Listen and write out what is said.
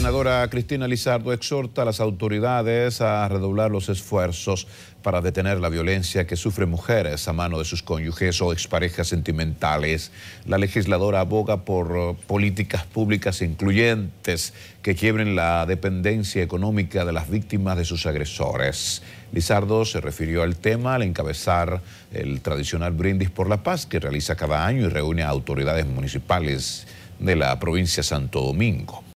La senadora Cristina Lizardo exhorta a las autoridades a redoblar los esfuerzos para detener la violencia que sufren mujeres a mano de sus cónyuges o exparejas sentimentales. La legisladora aboga por eh, políticas públicas incluyentes que quiebren la dependencia económica de las víctimas de sus agresores. Lizardo se refirió al tema al encabezar el tradicional brindis por la paz que realiza cada año y reúne a autoridades municipales de la provincia de Santo Domingo.